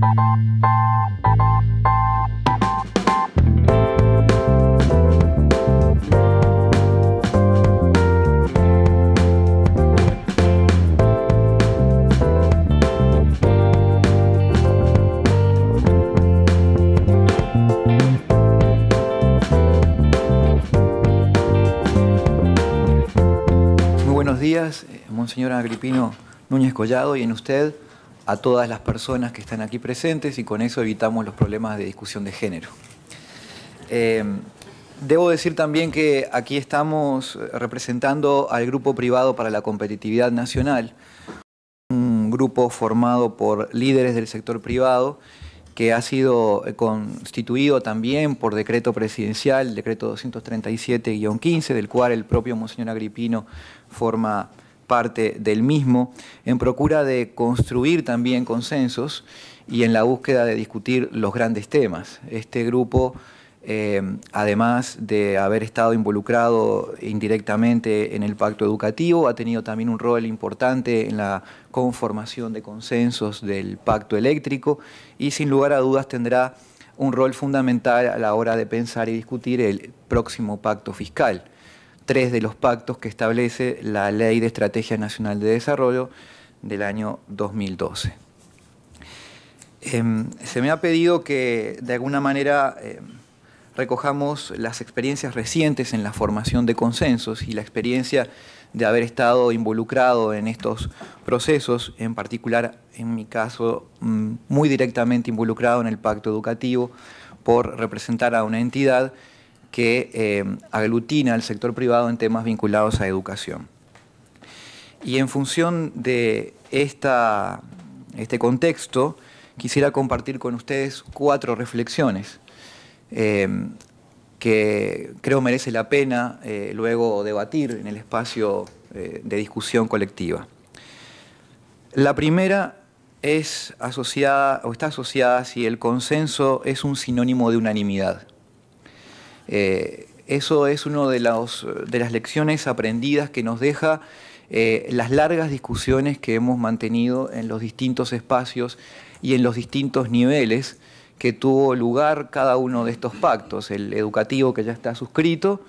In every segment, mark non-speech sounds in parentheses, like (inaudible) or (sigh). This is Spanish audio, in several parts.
Muy buenos días, eh, Monseñor Agripino Núñez Collado, y en usted, a todas las personas que están aquí presentes y con eso evitamos los problemas de discusión de género. Eh, debo decir también que aquí estamos representando al Grupo Privado para la Competitividad Nacional, un grupo formado por líderes del sector privado que ha sido constituido también por decreto presidencial, decreto 237-15, del cual el propio Monseñor Agripino forma parte del mismo, en procura de construir también consensos y en la búsqueda de discutir los grandes temas. Este grupo, eh, además de haber estado involucrado indirectamente en el pacto educativo, ha tenido también un rol importante en la conformación de consensos del pacto eléctrico y sin lugar a dudas tendrá un rol fundamental a la hora de pensar y discutir el próximo pacto fiscal tres de los pactos que establece la Ley de Estrategia Nacional de Desarrollo del año 2012. Em, se me ha pedido que de alguna manera em, recojamos las experiencias recientes en la formación de consensos y la experiencia de haber estado involucrado en estos procesos, en particular en mi caso mm, muy directamente involucrado en el pacto educativo por representar a una entidad que eh, aglutina al sector privado en temas vinculados a educación. Y en función de esta, este contexto, quisiera compartir con ustedes cuatro reflexiones eh, que creo merece la pena eh, luego debatir en el espacio de discusión colectiva. La primera es asociada o está asociada si el consenso es un sinónimo de unanimidad. Eh, eso es una de, las lecciones aprendidas que nos deja eh, las largas discusiones que hemos mantenido en los distintos espacios y en los distintos niveles que tuvo lugar cada uno de estos pactos. El educativo que ya está suscrito,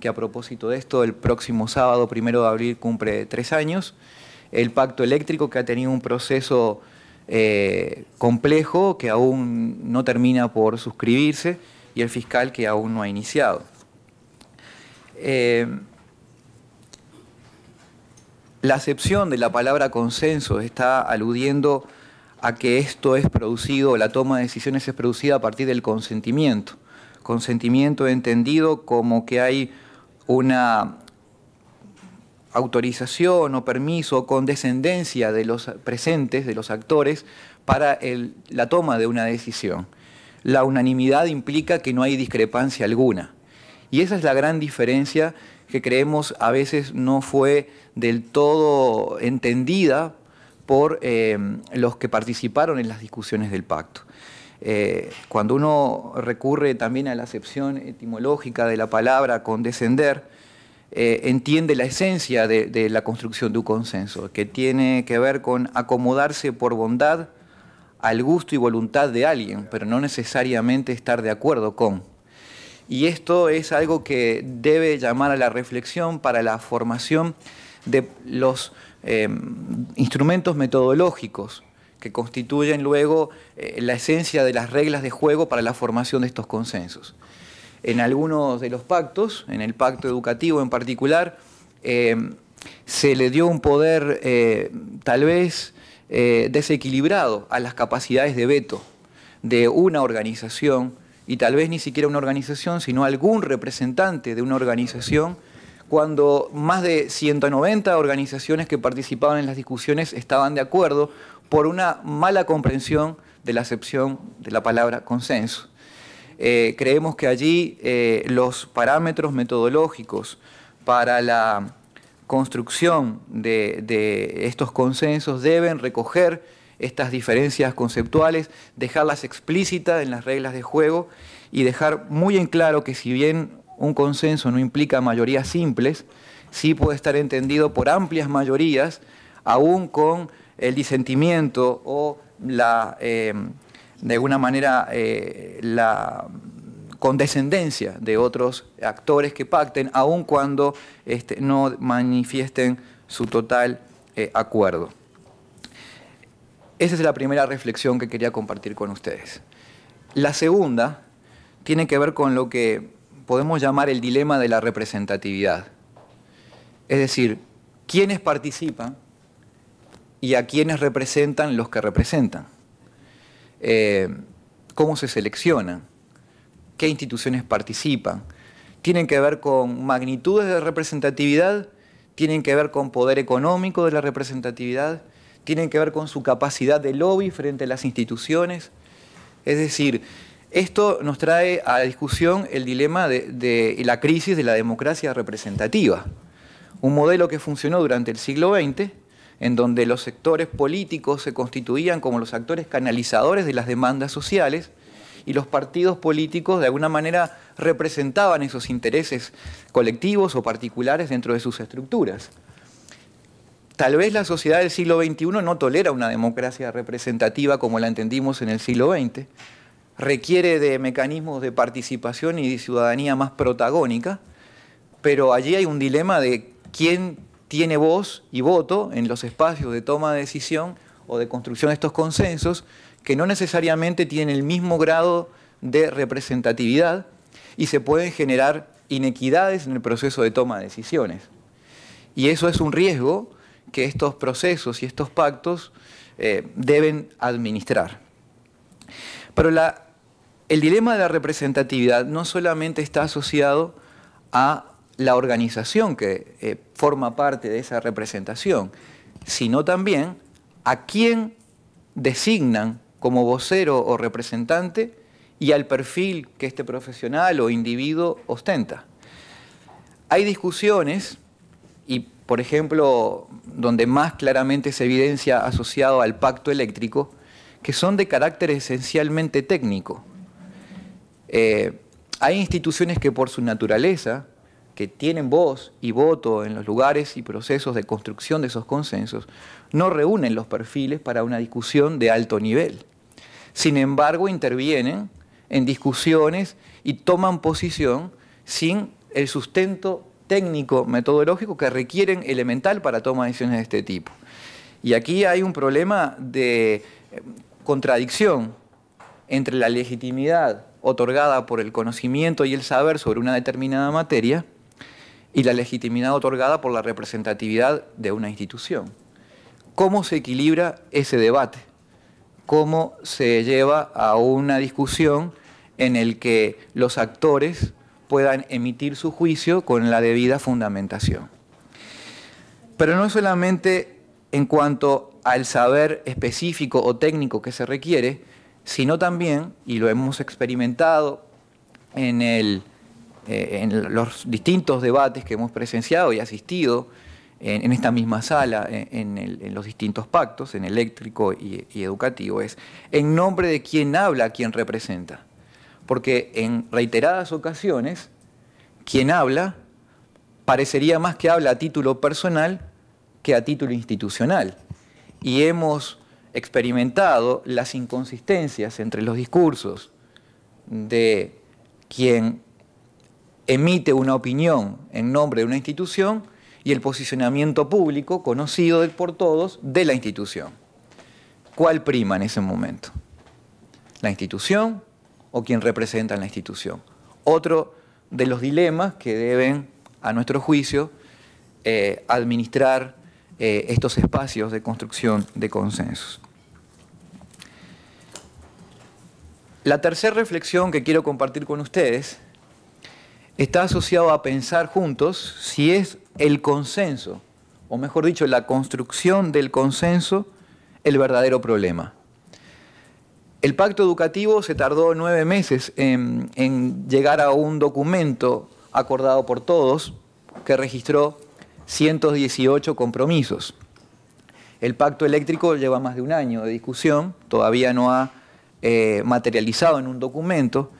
que a propósito de esto el próximo sábado, primero de abril, cumple tres años. El pacto eléctrico que ha tenido un proceso eh, complejo que aún no termina por suscribirse y el fiscal que aún no ha iniciado. Eh, la acepción de la palabra consenso está aludiendo a que esto es producido, la toma de decisiones es producida a partir del consentimiento. Consentimiento entendido como que hay una autorización o permiso o condescendencia de los presentes, de los actores, para la toma de una decisión la unanimidad implica que no hay discrepancia alguna. Y esa es la gran diferencia que creemos a veces no fue del todo entendida por eh, los que participaron en las discusiones del pacto. Eh, cuando uno recurre también a la acepción etimológica de la palabra condescender, eh, entiende la esencia de la construcción de un consenso, que tiene que ver con acomodarse por bondad al gusto y voluntad de alguien, pero no necesariamente estar de acuerdo con. Y esto es algo que debe llamar a la reflexión para la formación de los em, instrumentos metodológicos que constituyen luego eh, la esencia de las reglas de juego para la formación de estos consensos. En algunos de los pactos, en el pacto educativo en particular, em, se le dio un poder eh, tal vez eh, desequilibrado a las capacidades de veto de una organización, y tal vez ni siquiera una organización, sino algún representante de una organización, cuando más de 190 organizaciones que participaban en las discusiones estaban de acuerdo por una mala comprensión de la acepción de la palabra consenso. Eh, creemos que allí eh, los parámetros metodológicos para la construcción de, estos consensos deben recoger estas diferencias conceptuales, dejarlas explícitas en las reglas de juego y dejar muy en claro que si bien un consenso no implica mayorías simples, sí puede estar entendido por amplias mayorías, aún con el disentimiento o la, eh, de alguna manera, eh, la con descendencia de otros actores que pacten, aun cuando este, no manifiesten su total eh, acuerdo. Esa es la primera reflexión que quería compartir con ustedes. La segunda tiene que ver con lo que podemos llamar el dilema de la representatividad. Es decir, quiénes participan y a quiénes representan los que representan. Eh, ¿Cómo se seleccionan? qué instituciones participan. Tienen que ver con magnitudes de representatividad, tienen que ver con poder económico de la representatividad, tienen que ver con su capacidad de lobby frente a las instituciones. Es decir, esto nos trae a la discusión el dilema de, la crisis de la democracia representativa, un modelo que funcionó durante el siglo XX en donde los sectores políticos se constituían como los actores canalizadores de las demandas sociales, y los partidos políticos de alguna manera representaban esos intereses colectivos o particulares dentro de sus estructuras. Tal vez la sociedad del siglo XXI no tolera una democracia representativa como la entendimos en el siglo XX, requiere de mecanismos de participación y ciudadanía más protagónica, pero allí hay un dilema de quién tiene voz y voto en los espacios de toma de decisión o de construcción de estos consensos que no necesariamente tienen el mismo grado de representatividad y se pueden generar inequidades en el proceso de toma de decisiones. Y eso es un riesgo que estos procesos y estos pactos eh, deben administrar. Pero el dilema de la representatividad no solamente está asociado a la organización que eh, forma parte de esa representación, sino también a quién designan como vocero o representante y al perfil que este profesional o individuo ostenta. Hay discusiones, y por ejemplo, donde más claramente se evidencia asociado al pacto eléctrico, que son de carácter esencialmente técnico. Eh, hay instituciones que por su naturaleza que tienen voz y voto en los lugares y procesos de construcción de esos consensos, no reúnen los perfiles para una discusión de alto nivel. Sin embargo, intervienen en discusiones y toman posición sin el sustento técnico, metodológico que requieren elemental para tomar decisiones de este tipo. Y aquí hay un problema de eh, contradicción entre la legitimidad otorgada por el conocimiento y el saber sobre una determinada materia y la legitimidad otorgada por la representatividad de una institución. ¿Cómo se equilibra ese debate? ¿Cómo se lleva a una discusión en el que los actores puedan emitir su juicio con la debida fundamentación? Pero no solamente en cuanto al saber específico o técnico que se requiere, sino también, y lo hemos experimentado en el eh, en los distintos debates que hemos presenciado y asistido en, esta misma sala, eh, en, los distintos pactos, en eléctrico y, educativo, es en nombre de quien habla, quien representa. Porque en reiteradas ocasiones, quien habla parecería más que habla a título personal que a título institucional. Y hemos experimentado las inconsistencias entre los discursos de quien emite una opinión en nombre de una institución y el posicionamiento público, conocido por todos, de la institución. ¿Cuál prima en ese momento? ¿La institución o quien representa a la institución? Otro de los dilemas que deben, a nuestro juicio, eh, administrar eh, estos espacios de construcción de consensos. La tercera reflexión que quiero compartir con ustedes está asociado a pensar juntos si es el consenso, o mejor dicho, la construcción del consenso, el verdadero problema. El pacto educativo se tardó nueve meses en, llegar a un documento acordado por todos que registró 118 compromisos. El pacto eléctrico lleva más de un año de discusión, todavía no ha eh, materializado en un documento,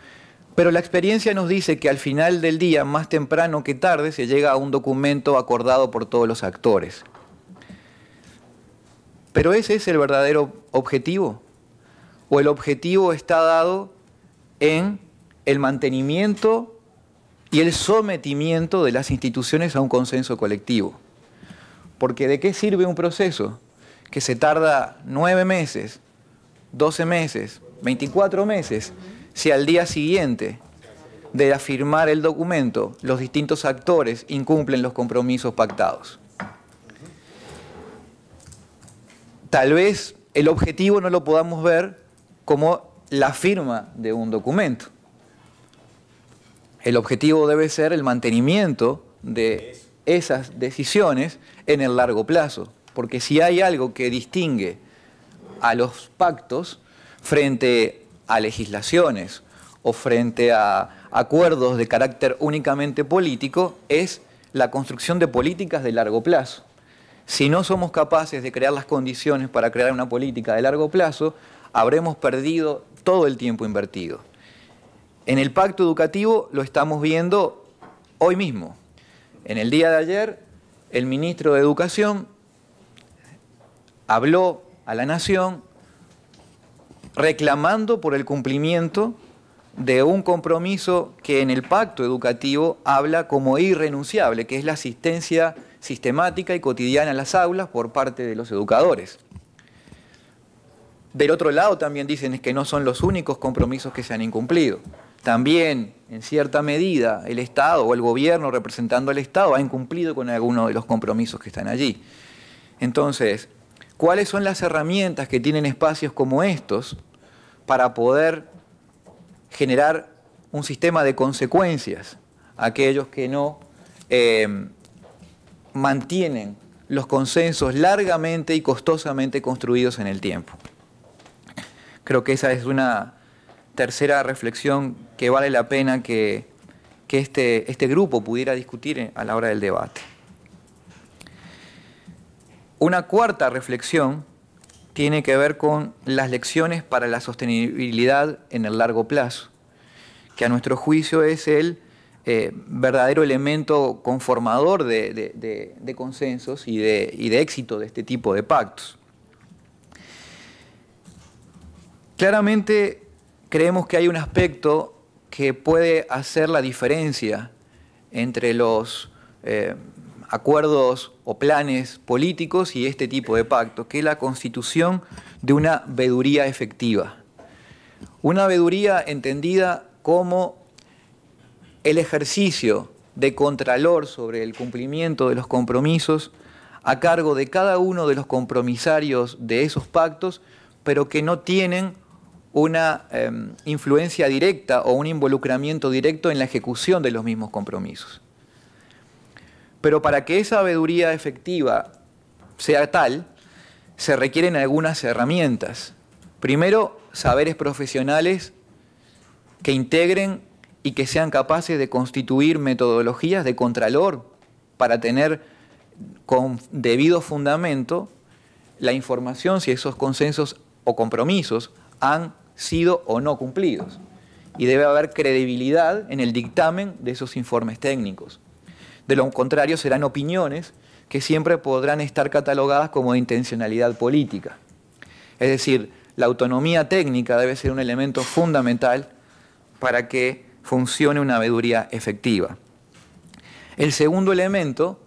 pero la experiencia nos dice que al final del día, más temprano que tarde, se llega a un documento acordado por todos los actores. Pero ese es el verdadero objetivo. O el objetivo está dado en el mantenimiento y el sometimiento de las instituciones a un consenso colectivo. Porque ¿de qué sirve un proceso que se tarda nueve meses, doce meses, veinticuatro meses? si al día siguiente de afirmar el documento los distintos actores incumplen los compromisos pactados. Tal vez el objetivo no lo podamos ver como la firma de un documento. El objetivo debe ser el mantenimiento de esas decisiones en el largo plazo, porque si hay algo que distingue a los pactos frente a legislaciones o frente a acuerdos de carácter únicamente político es la construcción de políticas de largo plazo. Si no somos capaces de crear las condiciones para crear una política de largo plazo, habremos perdido todo el tiempo invertido. En el pacto educativo lo estamos viendo hoy mismo. En el día de ayer, el ministro de Educación habló a la Nación reclamando por el cumplimiento de un compromiso que en el pacto educativo habla como irrenunciable, que es la asistencia sistemática y cotidiana a las aulas por parte de los educadores. Del otro lado también dicen es que no son los únicos compromisos que se han incumplido. También, en cierta medida, el Estado o el gobierno representando al Estado ha incumplido con alguno de los compromisos que están allí. Entonces, ¿cuáles son las herramientas que tienen espacios como estos para poder generar un sistema de consecuencias a aquellos que no eh, mantienen los consensos largamente y costosamente construidos en el tiempo. Creo que esa es una tercera reflexión que vale la pena que, este, este grupo pudiera discutir a la hora del debate. Una cuarta reflexión tiene que ver con las lecciones para la sostenibilidad en el largo plazo, que a nuestro juicio es el eh, verdadero elemento conformador de, consensos y, de éxito de este tipo de pactos. Claramente creemos que hay un aspecto que puede hacer la diferencia entre los eh, acuerdos o planes políticos y este tipo de pacto, que es la constitución de una veduría efectiva. Una veduría entendida como el ejercicio de contralor sobre el cumplimiento de los compromisos a cargo de cada uno de los compromisarios de esos pactos, pero que no tienen una em, influencia directa o un involucramiento directo en la ejecución de los mismos compromisos. Pero para que esa sabiduría efectiva sea tal, se requieren algunas herramientas. Primero, saberes profesionales que integren y que sean capaces de constituir metodologías de contralor para tener con debido fundamento la información si esos consensos o compromisos han sido o no cumplidos. Y debe haber credibilidad en el dictamen de esos informes técnicos. De lo contrario, serán opiniones que siempre podrán estar catalogadas como de intencionalidad política. Es decir, la autonomía técnica debe ser un elemento fundamental para que funcione una veeduría efectiva. El segundo elemento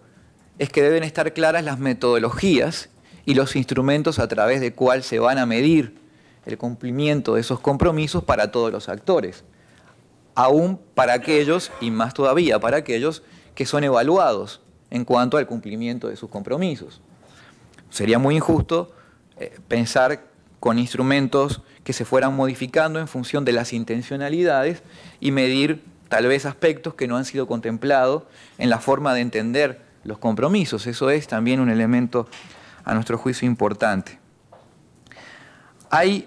es que deben estar claras las metodologías y los instrumentos a través de cuál se van a medir el cumplimiento de esos compromisos para todos los actores, aún para aquellos, y más todavía para aquellos que son evaluados en cuanto al cumplimiento de sus compromisos. Sería muy injusto eh, pensar con instrumentos que se fueran modificando en función de las intencionalidades y medir tal vez aspectos que no han sido contemplados en la forma de entender los compromisos. Eso es también un elemento a nuestro juicio importante. Hay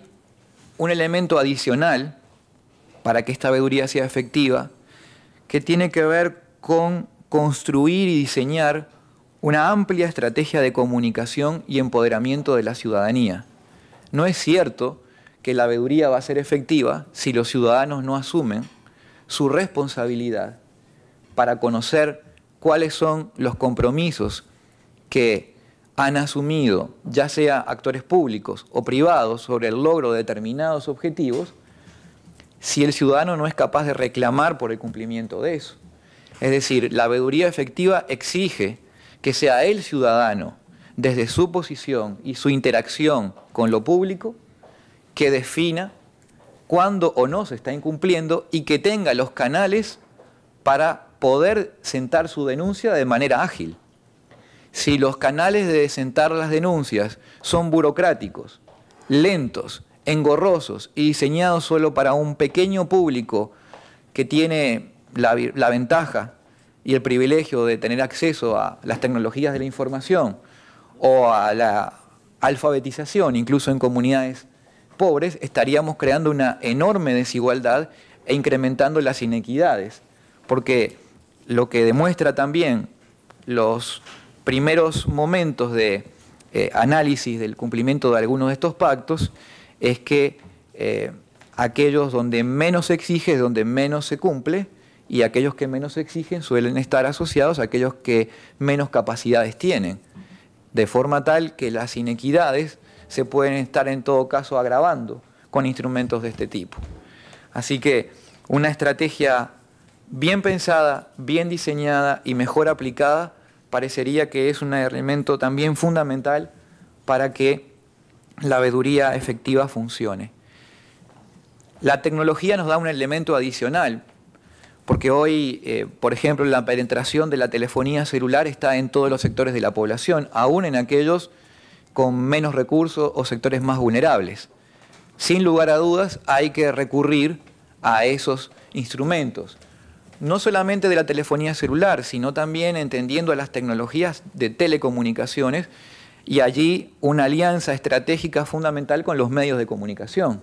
un elemento adicional para que esta veeduría sea efectiva que tiene que ver con construir y diseñar una amplia estrategia de comunicación y empoderamiento de la ciudadanía. No es cierto que la veeduría va a ser efectiva si los ciudadanos no asumen su responsabilidad para conocer cuáles son los compromisos que han asumido, ya sea actores públicos o privados, sobre el logro de determinados objetivos, si el ciudadano no es capaz de reclamar por el cumplimiento de eso. Es decir, la veeduría efectiva exige que sea el ciudadano, desde su posición y su interacción con lo público, que defina cuándo o no se está incumpliendo y que tenga los canales para poder sentar su denuncia de manera ágil. Si los canales de sentar las denuncias son burocráticos, lentos, engorrosos y diseñados solo para un pequeño público que tiene la, ventaja y el privilegio de tener acceso a las tecnologías de la información o a la alfabetización, incluso en comunidades pobres, estaríamos creando una enorme desigualdad e incrementando las inequidades. Porque lo que demuestra también los primeros momentos de eh, análisis del cumplimiento de algunos de estos pactos es que eh, aquellos donde menos se exige donde menos se cumple, y aquellos que menos exigen suelen estar asociados a aquellos que menos capacidades tienen, de forma tal que las inequidades se pueden estar en todo caso agravando con instrumentos de este tipo. Así que una estrategia bien pensada, bien diseñada y mejor aplicada parecería que es un elemento también fundamental para que la veeduría efectiva funcione. La tecnología nos da un elemento adicional, porque hoy, eh, por ejemplo, la penetración de la telefonía celular está en todos los sectores de la población, aún en aquellos con menos recursos o sectores más vulnerables. Sin lugar a dudas, hay que recurrir a esos instrumentos, no solamente de la telefonía celular, sino también entendiendo las tecnologías de telecomunicaciones y allí una alianza estratégica fundamental con los medios de comunicación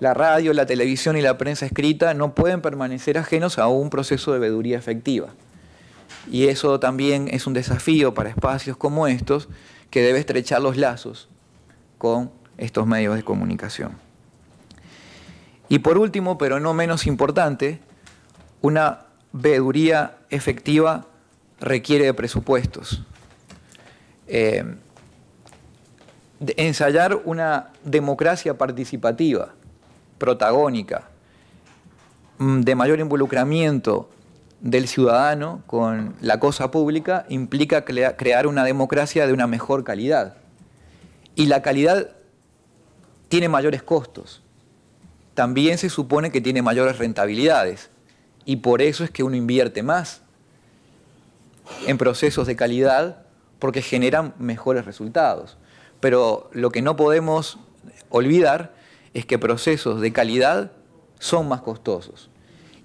la radio, la televisión y la prensa escrita no pueden permanecer ajenos a un proceso de veeduría efectiva. Y eso también es un desafío para espacios como estos que debe estrechar los lazos con estos medios de comunicación. Y por último, pero no menos importante, una veeduría efectiva requiere de presupuestos. Eh, ensayar una democracia participativa protagónica, mm, de mayor involucramiento del ciudadano con la cosa pública, implica crear una democracia de una mejor calidad. Y la calidad tiene mayores costos. También se supone que tiene mayores rentabilidades. Y por eso es que uno invierte más en procesos de calidad porque generan mejores resultados. Pero lo que no podemos olvidar es que procesos de calidad son más costosos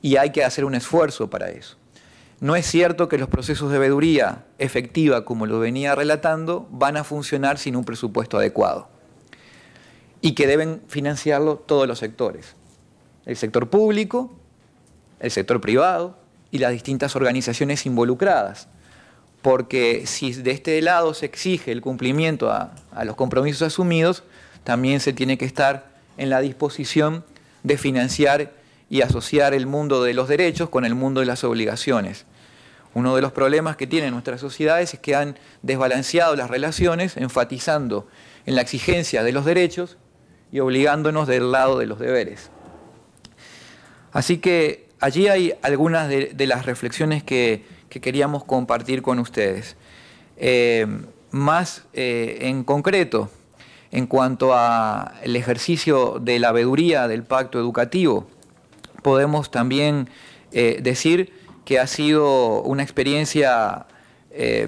y hay que hacer un esfuerzo para eso. No es cierto que los procesos de veeduría efectiva, como lo venía relatando, van a funcionar sin un presupuesto adecuado y que deben financiarlo todos los sectores, el sector público, el sector privado y las distintas organizaciones involucradas, porque si de este lado se exige el cumplimiento a, a los compromisos asumidos, también se tiene que estar en la disposición de financiar y asociar el mundo de los derechos con el mundo de las obligaciones. Uno de los problemas que tienen nuestras sociedades es que han desbalanceado las relaciones, enfatizando en la exigencia de los derechos y obligándonos del lado de los deberes. Así que allí hay algunas de, las reflexiones que, queríamos compartir con ustedes. Eh, más eh, en concreto, en cuanto al ejercicio de la veeduría del pacto educativo. Podemos también eh, decir que ha sido una experiencia eh,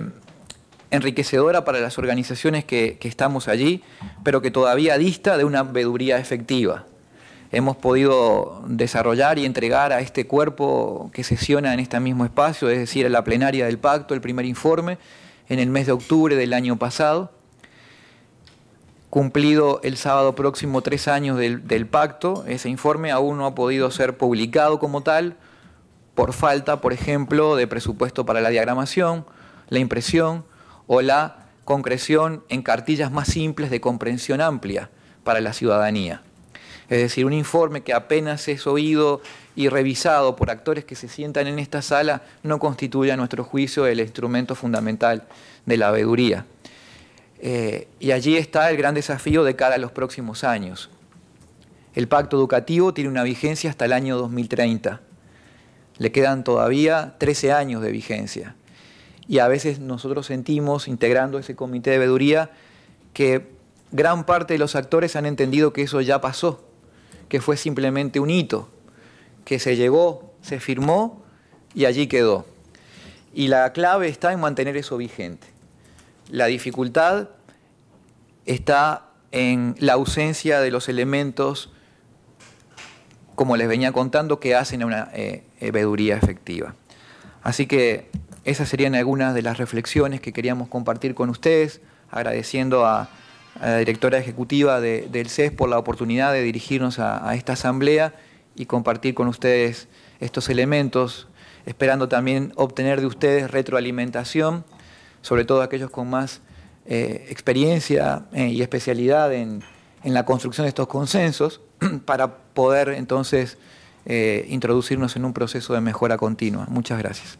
enriquecedora para las organizaciones que, estamos allí, pero que todavía dista de una veeduría efectiva. Hemos podido desarrollar y entregar a este cuerpo que sesiona en este mismo espacio, es decir, a la plenaria del pacto, el primer informe, en el mes de octubre del año pasado cumplido el sábado próximo tres años del, pacto. Ese informe aún no ha podido ser publicado como tal por falta, por ejemplo, de presupuesto para la diagramación, la impresión o la concreción en cartillas más simples de comprensión amplia para la ciudadanía. Es decir, un informe que apenas es oído y revisado por actores que se sientan en esta sala no constituye a nuestro juicio el instrumento fundamental de la veeduría. Eh, y allí está el gran desafío de cara a los próximos años. El pacto educativo tiene una vigencia hasta el año 2030. Le quedan todavía 13 años de vigencia. Y a veces nosotros sentimos, integrando ese comité de veeduría, que gran parte de los actores han entendido que eso ya pasó, que fue simplemente un hito, que se llegó, se firmó y allí quedó. Y la clave está en mantener eso vigente. La dificultad está en la ausencia de los elementos, como les venía contando, que hacen una eh, efectiva. Así que esas serían algunas de las reflexiones que queríamos compartir con ustedes, agradeciendo a, la directora ejecutiva del CES por la oportunidad de dirigirnos a esta asamblea y compartir con ustedes estos elementos, esperando también obtener de ustedes retroalimentación sobre todo aquellos con más eh, experiencia eh, y especialidad en, la construcción de estos consensos, (clears throat) para poder entonces eh, introducirnos en un proceso de mejora continua. Muchas gracias.